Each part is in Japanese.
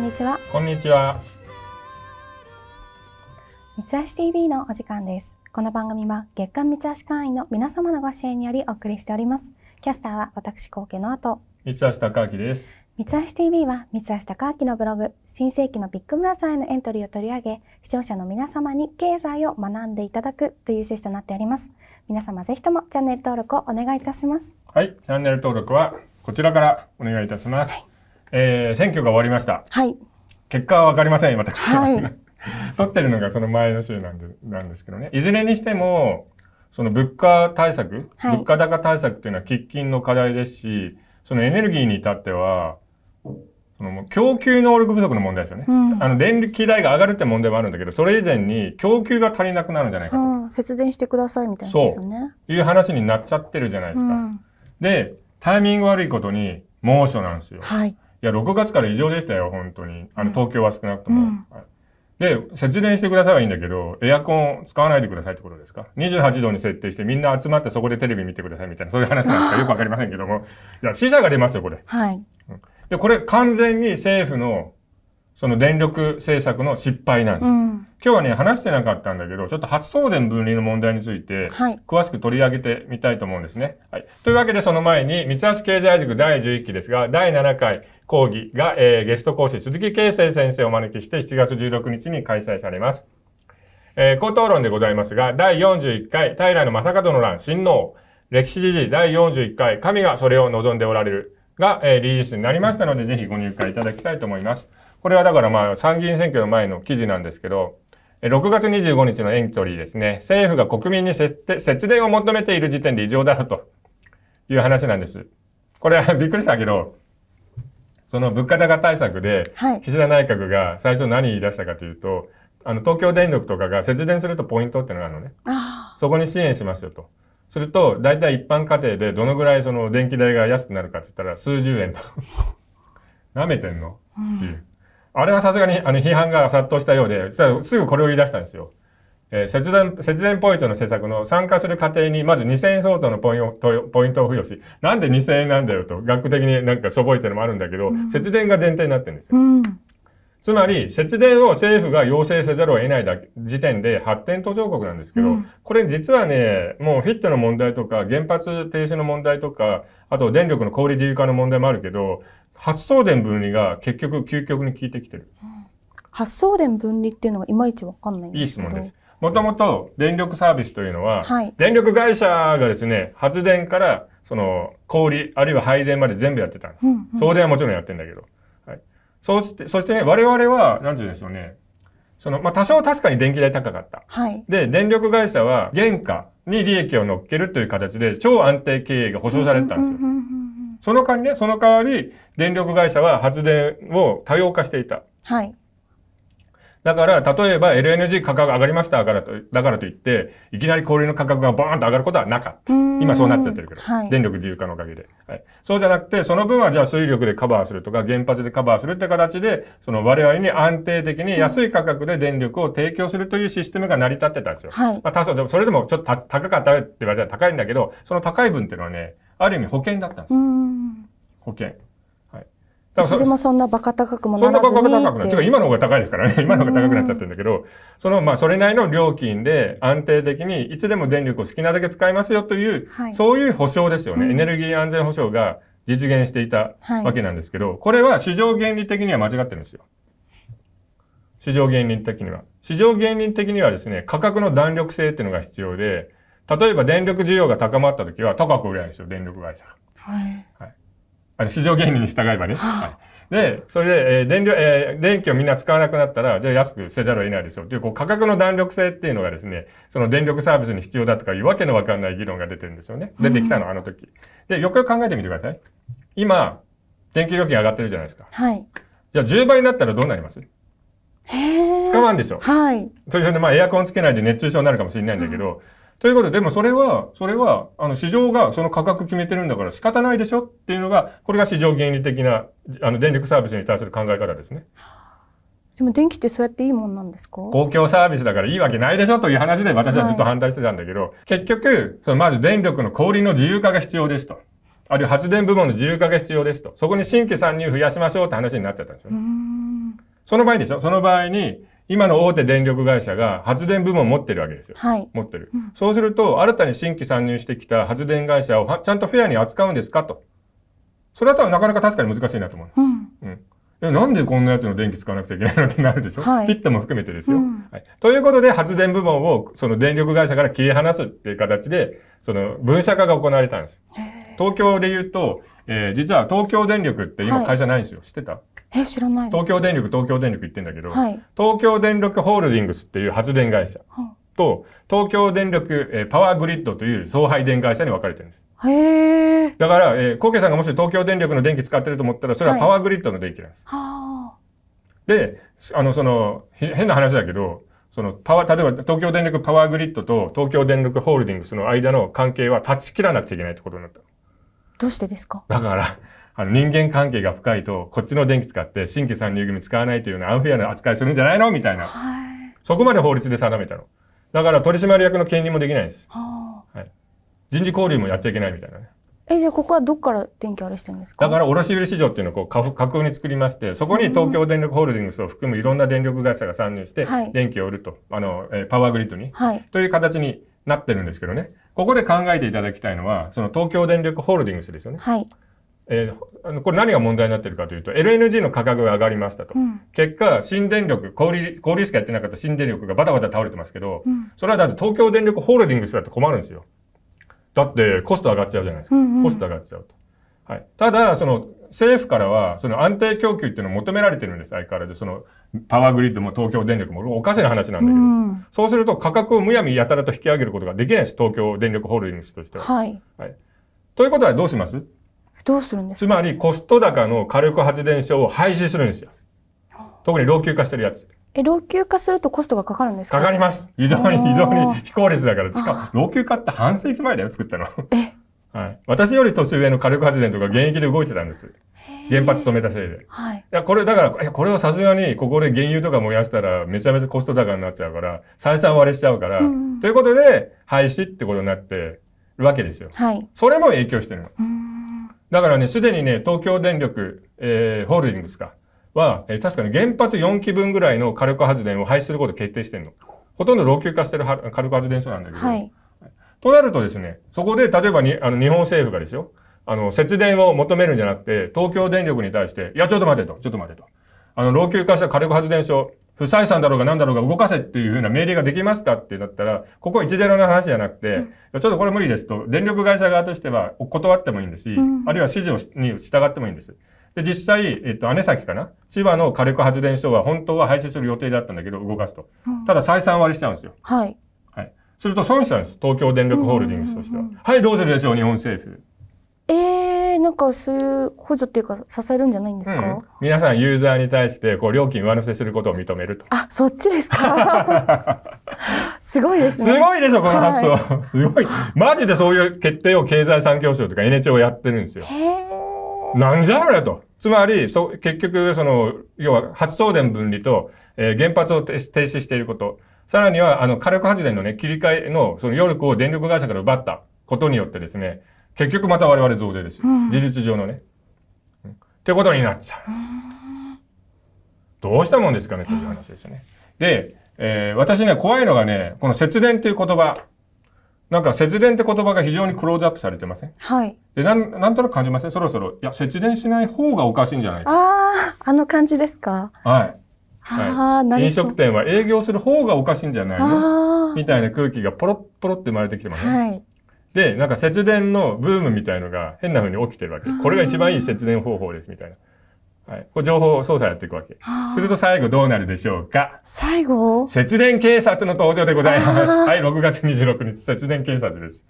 んにちはこんにちは三橋 TV のお時間ですこの番組は月刊三橋会員の皆様のご支援によりお送りしておりますキャスターは私後継の後三橋貴明です三橋 TV は三橋貴明のブログ新世紀のビッグ村さんへのエントリーを取り上げ視聴者の皆様に経済を学んでいただくという趣旨となっております皆様ぜひともチャンネル登録をお願いいたしますはいチャンネル登録はこちらからお願いいたします、はいえー、選挙が終わりました。はい。結果はわかりません、私は。はい。取 ってるのがその前の週なんで、なんですけどね。いずれにしても、その物価対策、はい、物価高対策っていうのは喫緊の課題ですし、そのエネルギーに至っては、その供給能力不足の問題ですよね、うん、あの電気代が上がるって問題もあるんだけどそれ以前に供給が足りなくなるんじゃないかと、うん、節電してくださいみたいなそうですよねいう話になっちゃってるじゃないですか、うん、でタイミング悪いことに猛暑なんですよ、はい、いや、6月から異常でしたよ、本当に。あの、東京は少なくとも。うんはい、で、節電してくださいはいいんだけど、エアコン使わないでくださいってことですか ?28 度に設定してみんな集まってそこでテレビ見てくださいみたいな、そういう話なんですかよくわかりませんけども。いや、死者が出ますよ、これ。はい。で、これ完全に政府の、その電力政策の失敗なんです。うん今日はね、話してなかったんだけど、ちょっと発送電分離の問題について、詳しく取り上げてみたいと思うんですね。はい。というわけで、その前に、三橋経済塾第11期ですが、第7回講義が、えー、ゲスト講師、鈴木啓生先生をお招きして、7月16日に開催されます。えー、口頭論でございますが、第41回、平野正門の乱、新王、歴史時事第41回、神がそれを望んでおられる、が、えー、リリースになりましたので、ぜひご入会いただきたいと思います。これはだからまあ、参議院選挙の前の記事なんですけど、6月25日のエントリーですね、政府が国民に節電を求めている時点で異常だという話なんです。これは びっくりしたけど、その物価高対策で、岸田内閣が最初何言い出したかというと、はい、あの東京電力とかが節電するとポイントってのがあるのね。そこに支援しますよと。すると、大体一般家庭でどのぐらいその電気代が安くなるかって言ったら数十円と。舐めてんの、うん、っていう。あれはさすがにあの批判が殺到したようで、実はすぐこれを言い出したんですよ。えー、節電、節電ポイントの施策の参加する過程に、まず2000円相当のポイントポイントを付与し、なんで2000円なんだよと、学的になんかそぼいててのもあるんだけど、うん、節電が前提になってるんですよ。うんつまり、節電を政府が要請せざるを得ないだ時点で発展途上国なんですけど、うん、これ実はね、もうフィットの問題とか、原発停止の問題とか、あと電力の小売自由化の問題もあるけど、発送電分離が結局究極に効いてきてる。発送電分離っていうのがいまいちわかんないんですけど。いい質問です。もともと電力サービスというのは、はい、電力会社がですね、発電からその氷、あるいは配電まで全部やってたんです。うんうん、送電はもちろんやってんだけど。はい。そして、そしてね、我々は、なんて言うんでしょうね。その、まあ、多少確かに電気代高かった。はい。で、電力会社は原価に利益を乗っけるという形で超安定経営が保障されてたんですよ。その間ね、その代わり、電力会社は発電を多様化していた。はい。だから、例えば LNG 価格が上がりましたからと、だからといって、いきなり氷の価格がバーンと上がることはなかった。今そうなっちゃってるけど、はい、電力自由化のおかげで、はい。そうじゃなくて、その分はじゃあ水力でカバーするとか、原発でカバーするって形で、その我々に安定的に安い価格で電力を提供するというシステムが成り立ってたんですよ。はい、まあ、多少、それでもちょっと高かったって言われたら高いんだけど、その高い分っていうのはね、ある意味保険だったんですん。保険。はい。だかられもそんなバカ高くもならずにそんなバカ高くない。てう、今の方が高いですからね。今の方が高くなっちゃってるんだけど、そのまあそれなりの料金で安定的にいつでも電力を好きなだけ使いますよという、はい、そういう保障ですよね。エネルギー安全保障が実現していたわけなんですけど、はい、これは市場原理的には間違ってるんですよ。市場原理的には。市場原理的にはですね、価格の弾力性っていうのが必要で、例えば電力需要が高まった時は高く売れないですよ、電力会社。はい。はい。あれ、市場原理に従えばね。はい。で、それで、えー、電力、えー、電気をみんな使わなくなったら、じゃあ安くせざるを得ないでしょう。という、こう、価格の弾力性っていうのがですね、その電力サービスに必要だとかいうわけのわかんない議論が出てるんですよね。出てきたの、あの時。で、よくよく考えてみてください。今、電気料金上がってるじゃないですか。はい。じゃあ10倍になったらどうなりますへ使わんでしょ。はい。それで、まあ、エアコンつけないで熱中症になるかもしれないんだけど、うんということで、でもそれは、それは、あの、市場がその価格決めてるんだから仕方ないでしょっていうのが、これが市場原理的な、あの、電力サービスに対する考え方ですね。でも電気ってそうやっていいもんなんですか公共サービスだからいいわけないでしょという話で私はずっと反対してたんだけど、はい、結局、そのまず電力の小売の自由化が必要ですと。あるいは発電部門の自由化が必要ですと。そこに新規参入増やしましょうって話になっちゃったんですよ、その場合でしょその場合に、今の大手電力会社が発電部門を持ってるわけですよ。はい、持ってる、うん。そうすると、新たに新規参入してきた発電会社をちゃんとフェアに扱うんですかと。それだったらなかなか確かに難しいなと思う。うん。うん、えなんでこんなやつの電気使わなくちゃいけないのってなるでしょ、はい、ピットも含めてですよ、うん、はい。ということで、発電部門をその電力会社から切り離すっていう形で、その分社化が行われたんです。東京で言うと、えー、実は東京電力って今会社ないんですよ。知ってたえ知らない、ね、東京電力東京電力言ってんだけど、はい、東京電力ホールディングスっていう発電会社と東京電力、えー、パワーグリッドという送配電会社に分かれてるんです。へえ。だから、えー、コケさんがもし東京電力の電気使ってると思ったら、それはパワーグリッドの電気なんです。はい、で、あの、その、変な話だけど、そのパワー、例えば東京電力パワーグリッドと東京電力ホールディングスの間の関係は断ち切らなくちゃいけないってことになった。どうしてですかだから、あの人間関係が深いと、こっちの電気使って新規参入組使わないというようなアンフェアな扱いするんじゃないのみたいな、はい、そこまで法律で定めたの。だから取締役の兼任もできないです。は、はい、人事交流もやっちゃいけないみたいなね。えじゃあここはどっから電気あれしてるんですかだから卸売市場っていうのをこう架空に作りましてそこに東京電力ホールディングスを含むいろんな電力会社が参入して電気を売ると、はい、あのえパワーグリッドに、はい、という形になってるんですけどねここで考えていただきたいのはその東京電力ホールディングスですよね。はいえー、これ何が問題になってるかというと、LNG の価格が上がりましたと。うん、結果、新電力、小売、小売しかやってなかった新電力がバタバタ倒れてますけど、うん、それはだって東京電力ホールディングスだって困るんですよ。だってコスト上がっちゃうじゃないですか。うんうん、コスト上がっちゃうと。はい。ただ、その、政府からは、その安定供給っていうのを求められてるんです、相変わらず。その、パワーグリッドも東京電力も、おかしな話なんだけど、うん、そうすると価格をむやみやたらと引き上げることができないです、東京電力ホールディングスとしては。はい。はい、ということはどうしますどうするんですつまりコスト高の火力発電所を廃止するんですよ。特に老朽化してるやつ。え、老朽化するとコストがかかるんですかかかります。非常に、非常に非効率だから。しかも、老朽化って半世紀前だよ、作ったの。え はい。私より年上の火力発電とか現役で動いてたんです。原発止めたせいで。はい。いや、これ、だから、これをさすがに、ここで原油とか燃やしたら、めちゃめちゃコスト高になっちゃうから、採算割れしちゃうから、うん、ということで、廃止ってことになってるわけですよ。はい。それも影響してるの。うんだからね、すでにね、東京電力、えー、ホールディングスか、は、えー、確かに原発4基分ぐらいの火力発電を廃止することを決定してるの。ほとんど老朽化してる火力発電所なんだけど。はい、となるとですね、そこで例えばにあの日本政府がですよ、あの、節電を求めるんじゃなくて、東京電力に対して、いや、ちょっと待てと、ちょっと待てと。あの、老朽化した火力発電所、不採算だろうが何だろうが動かせっていうふうな命令ができますかってだったら、ここ1-0の話じゃなくて、ちょっとこれ無理ですと、電力会社側としては断ってもいいんですし、あるいは指示に従ってもいいんです。で、実際、えっと、姉崎かな千葉の火力発電所は本当は廃止する予定だったんだけど、動かすと。ただ、採算割りしちゃうんですよ。はい。はい。すると損しちゃうんです。東京電力ホールディングスとしては。はい、どうするでしょう、日本政府。ええーえー、なんかそういう補助っていうか支えるんじゃないんですか、うん、皆さんユーザーに対してこう料金上乗せすることを認めるとあそっちですか すごいですねすごいでしょこの発想、はい、すごいマジでそういう決定を経済産業省とか NHO やってるんですよなんじゃこれとつまりそ結局その要は発送電分離と、えー、原発を停止していることさらにはあの火力発電のね切り替えのその余力を電力会社から奪ったことによってですね結局また我々増税ですよ、うん、事実上のね、うん。ってことになっちゃう、うどうしたもんですかねという話ですよね。で、えー、私ね、怖いのがね、この節電っていう言葉。なんか節電って言葉が非常にクローズアップされてませんはい。で、なん、なんとなく感じませんそろそろ、いや、節電しない方がおかしいんじゃないか。ああ、あの感じですかはい。はい、飲食店は営業する方がおかしいんじゃないのみたいな空気がポロッポロって生まれてきてますね。はい。で、なんか節電のブームみたいのが変な風に起きてるわけ。これが一番いい節電方法ですみたいな。はい。こう情報操作やっていくわけ。すると最後どうなるでしょうか最後節電警察の登場でございます。はい、6月26日、節電警察です。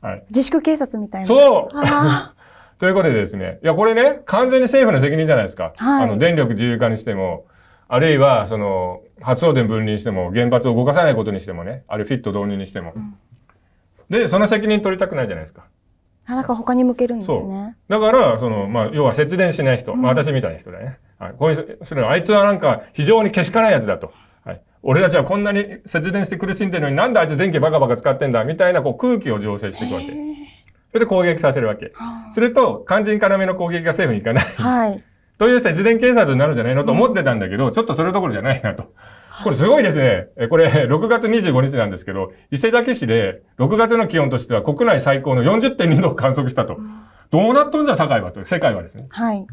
はい。自粛警察みたいな。そう ということでですね、いや、これね、完全に政府の責任じゃないですか。はい、あの、電力自由化にしても、あるいは、その、発送電分離にしても、原発を動かさないことにしてもね、あるいはフィット導入にしても、うん、でその責任取りたくないじゃないですか。あだから他に向けるんですね。だからその、まあ、要は節電しない人、まあ、私みたいな人だね。はい、こういうそれあいつはなんか非常にけしからんやつだと。はい、俺たちはこんなに節電して苦しんでるのになんであいつ電気バカバカ使ってんだみたいなこう空気を醸成していくわけ。それで攻撃させるわけ。すると肝心要の攻撃が政府にいかない。はい、という節電警察になるんじゃないのと思ってたんだけど、うん、ちょっとそれどころじゃないなと。これすごいですね。これ、6 月25日なんですけど、伊勢崎市で6月の気温としては国内最高の40.2度を観測したと。どうなっとんじゃ、堺はと。世界はですね。はい。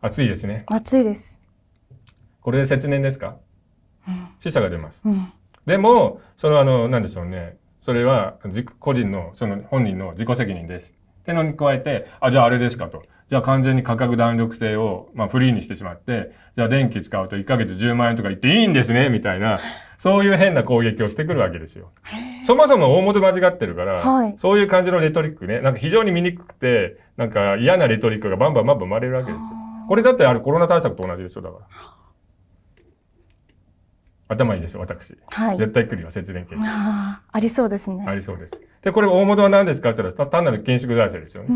暑いですね。暑いです。これで節年ですか、うん、死者が出ます。うん、でも、その、あの、なんでしょうね。それは、個人の、その本人の自己責任です。ってのに加えて、あ、じゃああれですかと。じゃあ完全に価格弾力性を、まあ、フリーにしてしまって、じゃあ電気使うと1ヶ月10万円とか言っていいんですね、みたいな、そういう変な攻撃をしてくるわけですよ。そもそも大元間違ってるから、はい、そういう感じのレトリックね、なんか非常に醜くて、なんか嫌なレトリックがバンバンバンバン生まれるわけですよ。これだってあれコロナ対策と同じでしょ、だから。頭いいですよ、私。はい、絶対来るよ、節電検証。ありそうですね。ありそうです。で、これ大元は何ですかって言ったら、単なる緊縮財政ですよね。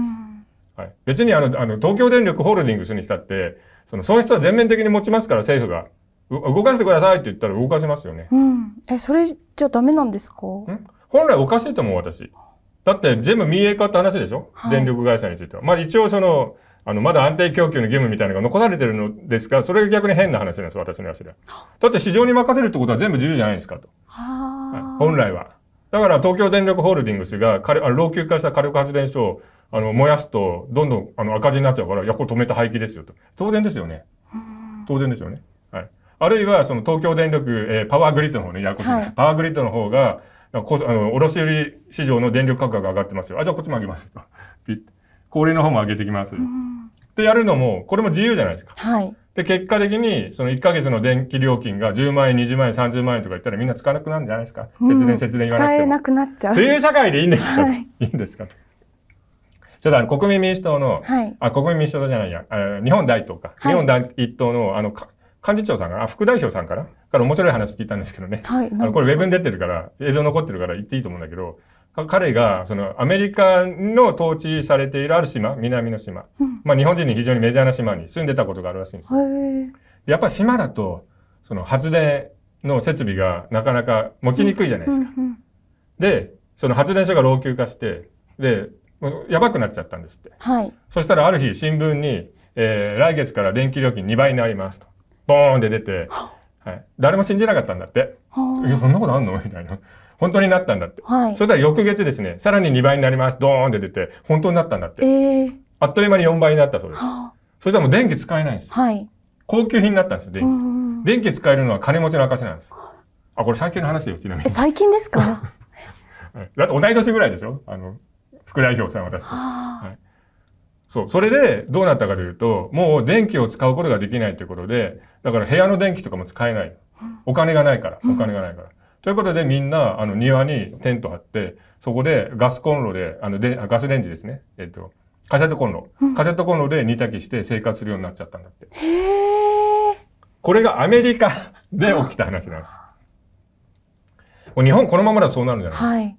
はい、別にあのあの東京電力ホールディングスにしたって、その損失は全面的に持ちますから、政府が。動かしてくださいって言ったら動かせますよね。うん、え、それじゃダメなんですかん本来おかしいと思う、私。だって全部民営化って話でしょ、はい、電力会社については。まあ一応その、あの、まだ安定供給の義務みたいなのが残されてるのですが、それが逆に変な話なんです、私の話では。だって市場に任せるってことは全部自由じゃないですかと。は本来は。だから東京電力ホールディングスが火力、あの老朽化した火力発電所をあの燃やすと、どんどんあの赤字になっちゃうから、いや、これ止めて廃棄ですよと。当然ですよね。当然ですよね。はい。あるいは、その東京電力、えー、パワーグリッドの方ね、ややこはい、パワーグリッドの方が、あの卸売市場の電力価格が上がってますよ。あ、じゃあこっちも上げますと。ピッ氷の方も上げてきます。で、やるのも、これも自由じゃないですか。はい。で、結果的に、その1ヶ月の電気料金が10万円、20万円、30万円とか言ったらみんな使わなくなるんじゃないですか。節電、節電言われても。使えなくなっちゃう。という社会でいいんですか、はい、いいんですかと。ちょっとあの国民民主党の、はい、あ国民民主党じゃないや、日本大党か、はい、日本大一党のあの幹事長さんかあ、副代表さんから、から面白い話聞いたんですけどね、はい、あのこれウェブに出てるから、映像残ってるから言っていいと思うんだけど、彼が、その、アメリカの統治されているある島、南の島、まあ、日本人に非常にメジャーな島に住んでたことがあるらしいんですよ。やっぱ島だと、その、発電の設備がなかなか持ちにくいじゃないですか。で、その発電所が老朽化して、で、やばくなっちゃったんですって。はい、そしたらある日、新聞に、えー、来月から電気料金2倍になりますと。ボーンって出て、はい、誰も信じなかったんだって。そんなことあんのみたいな。本当になったんだって。はい。それでは翌月ですね、さらに2倍になります、ドーンって出て、本当になったんだって。ええー、あっという間に4倍になったそうです。あ、それではもう電気使えないんです。はい。高級品になったんですよ、電気。うん電気使えるのは金持ちの証なんです。あ、これ最近の話よ、ちなみに。最近ですか だって同い年ぐらいでしょあの、副代表さん私と。はあ、はい。そう。それで、どうなったかというと、もう電気を使うことができないということで、だから部屋の電気とかも使えない。お金がないから。お金がないから。うんということでみんなあの庭にテント張ってそこでガスコンロであのでガスレンジですね、えっと、カセットコンロ、うん、カセットコンロで煮炊きして生活するようになっちゃったんだって。これがアメリカ で起きた話なんです。日本このままだとそうなるんじゃない、はい、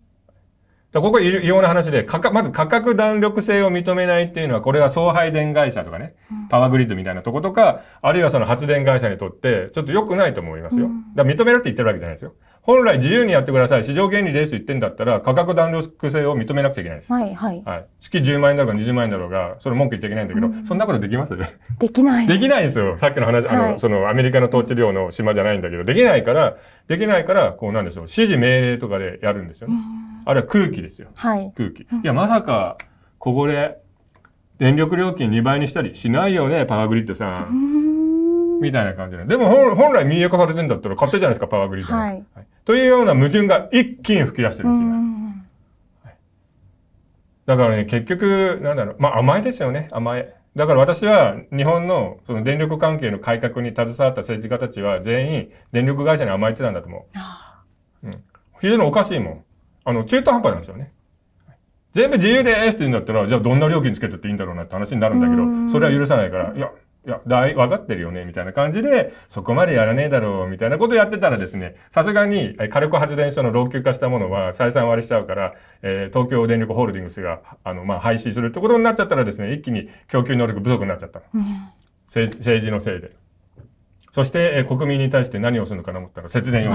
だここ異様な話でかか、まず価格弾力性を認めないっていうのは、これは送配電会社とかね、パワーグリッドみたいなとことか、あるいはその発電会社にとって、ちょっと良くないと思いますよ。だかだ認めろって言ってるわけじゃないですよ。本来自由にやってください、市場原理です言ってんだったら、価格弾力性を認めなくちゃいけないです。はい、はい。はい。月10万円だろうが20万円だろうが、それ文句言っちゃいけないんだけど、うん、そんなことできますできない。できないんですよ。さっきの話、はい、あの、その、アメリカの統治領の島じゃないんだけど、できないから、できないから、こうなんでしょう、指示命令とかでやるんですよね。あれは空気ですよ。はい。空気。いや、まさか、ここで、電力料金2倍にしたりしないよね、パワーグリッドさんみたいな感じで。でも本来民営化されてるんだったら勝手じゃないですか、パワーグリッド、はい、はい。というような矛盾が一気に吹き出してるんですよ。はい、だからね、結局、なんだろう、まあ甘えですよね、甘え。だから私は日本のその電力関係の改革に携わった政治家たちは全員電力会社に甘えてたんだと思う。うん、非常におかしいもん。あの、中途半端なんですよね。全部自由ですって言うんだったら、じゃあどんな料金つけてっていいんだろうなって話になるんだけど、それは許さないから、いや、いや、だい、分かってるよね、みたいな感じで、そこまでやらねえだろう、みたいなことやってたらですね、さすがに、火力発電所の老朽化したものは再三割りしちゃうから、えー、東京電力ホールディングスが、あの、まあ、廃止するってことになっちゃったらですね、一気に供給能力不足になっちゃったの。うん、政治のせいで。そして、えー、国民に対して何をするのかなと思ったら、節電要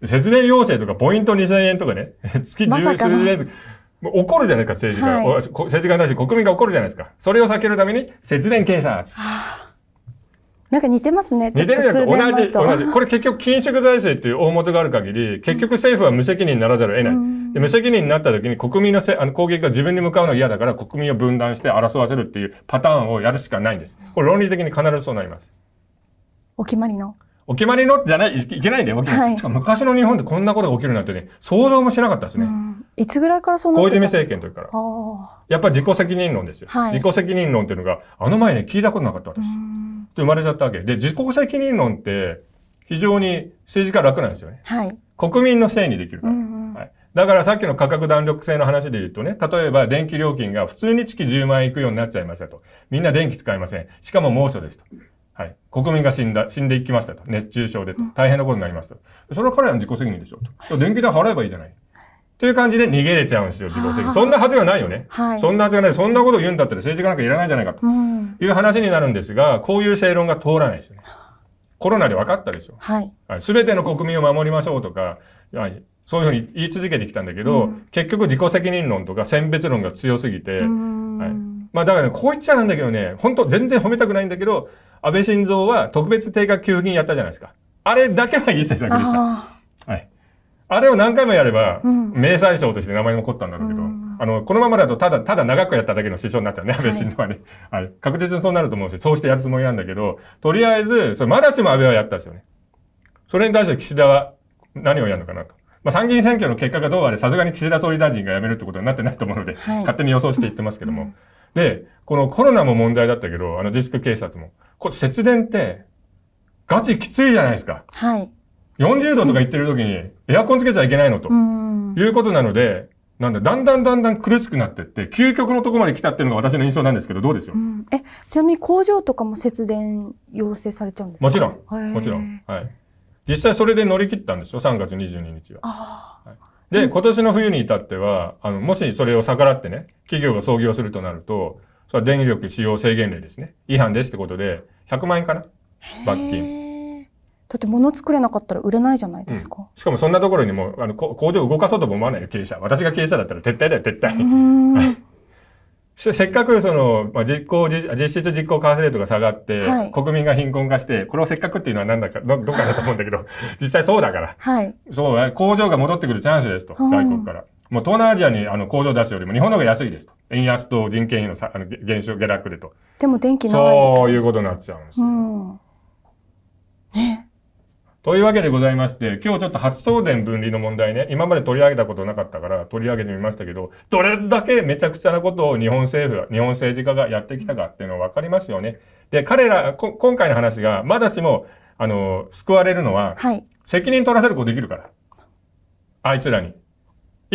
請。節電要請とか、ポイント2000円とかね、月10数円とか、怒るじゃないですか、政治家。はい、政治家に対して国民が怒るじゃないですか。それを避けるために、節電警察。なんか似てますね。似てるじゃ同じ、同じ。これ結局、緊縮財政っていう大元がある限り、結局政府は無責任にならざるを得ない。で無責任になった時に国民のせあの攻撃が自分に向かうのが嫌だから国民を分断して争わせるっていうパターンをやるしかないんです。これ論理的に必ずそうなります。お決まりのお決まりのじゃない、いけないんだよ。はい、昔の日本でこんなことが起きるなんてね、想像もしなかったですね。いつぐらいからそうなっ小泉政権の時から。やっぱり自己責任論ですよ、はい、自己責任論っていうのが、あの前ね、聞いたことなかった私。で、生まれちゃったわけ。で、自己責任論って、非常に政治家楽なんですよね。はい、国民のせいにできるから。うんうん、はいだからさっきの価格弾力性の話で言うとね、例えば電気料金が普通に月10万円いくようになっちゃいましたと。みんな電気使いません。しかも猛暑ですと。はい、国民が死んだ、死んでいきましたと。熱中症でと。大変なことになりました。それは彼らの自己責任でしょと。電気代払えばいいじゃない。という感じで逃げれちゃうんですよ、自己責任。そんなはずがないよね。はい、そんなはずがない。そんなことを言うんだったら政治家なんかいらないんじゃないかという話になるんですが、こういう正論が通らないですよね。コロナで分かったでしょ。はい。す、べ、ての国民を守りましょうとか、そういうふうに言い続けてきたんだけど、うん、結局自己責任論とか選別論が強すぎて、うんまあだからね、こう言っちゃなんだけどね、本当全然褒めたくないんだけど、安倍晋三は特別定額給付金やったじゃないですか。あれだけはいい政策でした。はい。あれを何回もやれば、うん、明細賞として名前に残ったんだろうけど、うん、あの、このままだとただ、ただ長くやっただけの首相になっちゃうね、安倍晋三はね、はい。はい。確実にそうなると思うし、そうしてやるつもりなんだけど、とりあえず、それまだしも安倍はやったんですよね。それに対して岸田は何をやるのかなと。まあ、参議院選挙の結果がどうあれ、さすがに岸田総理大臣が辞めるってことになってないと思うので、はい、勝手に予想して言ってますけども。で、このコロナも問題だったけど、あのディスク警察も。これ節電って、ガチきついじゃないですか。はい。40度とか言ってる時に、エアコンつけちゃいけないのと。いうことなので、なんだ、だんだんだんだん苦しくなってって、究極のとこまで来たっていうのが私の印象なんですけど、どうですよ、うん、え、ちなみに工場とかも節電要請されちゃうんですかもちろん。もちろん。はい。実際それで乗り切ったんですよ、3月22日は。ああ。はいで、今年の冬に至っては、あの、もしそれを逆らってね、企業が創業するとなると、それは電力使用制限令ですね。違反ですってことで、100万円かな罰金。だって物作れなかったら売れないじゃないですか。うん、しかもそんなところにもあの工場動かそうとも思わないよ、経営者。私が経営者だったら撤退だよ、撤退。せっかくその、まあ、実行実質実行為替レートが下がって、はい、国民が貧困化してこれをせっかくっていうのは何だかどどっかだと思うんだけど実際そうだから、はい、そう工場が戻ってくるチャンスですと、外国から。もう東南アジアにあの工場出すよりも日本の方が安いですと。円安と人件費のさあの減少、下落でと。でも電気ないそういうことになっちゃうんですよ。うん、えというわけでございまして、今日ちょっと初送電分離の問題ね、今まで取り上げたことなかったから取り上げてみましたけど、どれだけめちゃくちゃなことを日本政府が、日本政治家がやってきたかっていうの分かりますよね。で、彼ら、今回の話が、まだしも、あの、救われるのは、はい、責任取らせることできるから。あいつらに。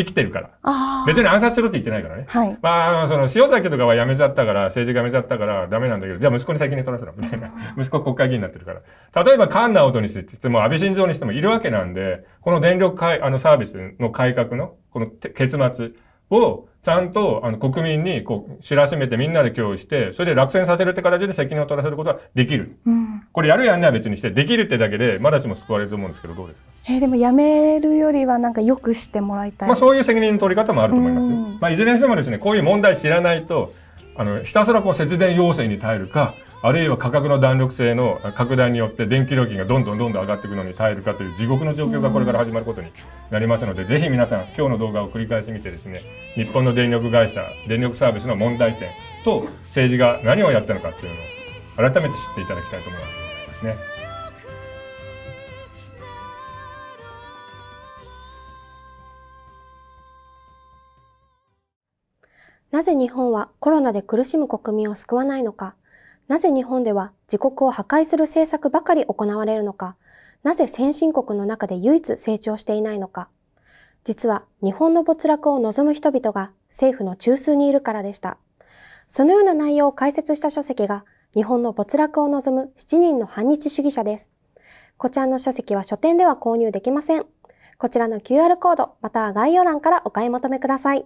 生きてるから。別に暗殺するって言ってないからね。はい、まあ、その、塩崎とかは辞めちゃったから、政治家辞めちゃったからダメなんだけど、じゃあ息子に責任取らせろ、みたいな。息子国会議員になってるから。例えば、菅直人にしても、安倍晋三にしてもいるわけなんで、この電力会あのサービスの改革の、この結末、をちゃんとあの国民にこう知らしめてみんなで共有して、それで落選させるって形で責任を取らせることはできる。うん、これやるやんないは別にして、できるってだけでまだしも救われると思うんですけど、どうですかえー、でもやめるよりはなんかよくしてもらいたい。まあそういう責任の取り方もあると思います。うん、まあいずれにしてもですね、こういう問題知らないと、あの、ひたすらこう節電要請に耐えるか、あるいは価格の弾力性の拡大によって電気料金がどんどんどんどん上がっていくのに耐えるかという地獄の状況がこれから始まることになりますので、ぜひ皆さん今日の動画を繰り返し見てですね日本の電力会社電力サービスの問題点と政治が何をやったのかというのを改めて知っていただきたいと思いますね。なぜ日本はコロナで苦しむ国民を救わないのかなぜ日本では自国を破壊する政策ばかり行われるのか、なぜ先進国の中で唯一成長していないのか。実は日本の没落を望む人々が政府の中枢にいるからでした。そのような内容を解説した書籍が日本の没落を望む7人の反日主義者です。こちらの書籍は書店では購入できません。こちらの QR コードまたは概要欄からお買い求めください。